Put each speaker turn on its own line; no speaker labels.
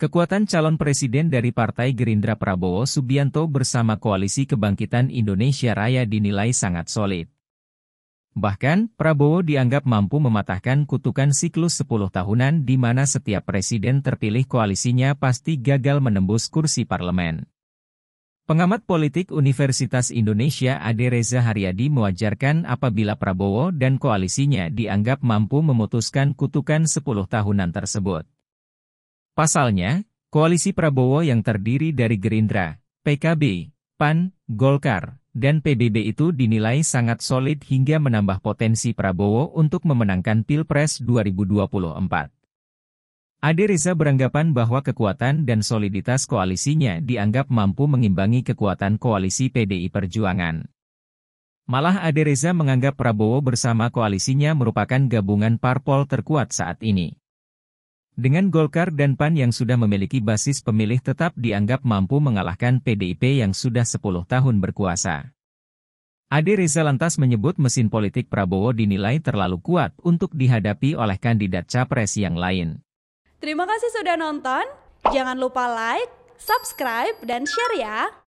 Kekuatan calon presiden dari Partai Gerindra Prabowo Subianto bersama Koalisi Kebangkitan Indonesia Raya dinilai sangat solid. Bahkan, Prabowo dianggap mampu mematahkan kutukan siklus 10 tahunan di mana setiap presiden terpilih koalisinya pasti gagal menembus kursi parlemen. Pengamat politik Universitas Indonesia Ade Reza Haryadi mewajarkan apabila Prabowo dan koalisinya dianggap mampu memutuskan kutukan 10 tahunan tersebut. Pasalnya, koalisi Prabowo yang terdiri dari Gerindra, PKB, PAN, Golkar, dan PBB itu dinilai sangat solid hingga menambah potensi Prabowo untuk memenangkan Pilpres 2024. Ade Reza beranggapan bahwa kekuatan dan soliditas koalisinya dianggap mampu mengimbangi kekuatan koalisi PDI Perjuangan. Malah Ade Reza menganggap Prabowo bersama koalisinya merupakan gabungan parpol terkuat saat ini. Dengan Golkar dan PAN yang sudah memiliki basis pemilih tetap dianggap mampu mengalahkan PDIP yang sudah 10 tahun berkuasa. Ade Reza lantas menyebut mesin politik Prabowo dinilai terlalu kuat untuk dihadapi oleh kandidat capres yang lain.
Terima kasih sudah nonton, jangan lupa like, subscribe, dan share ya!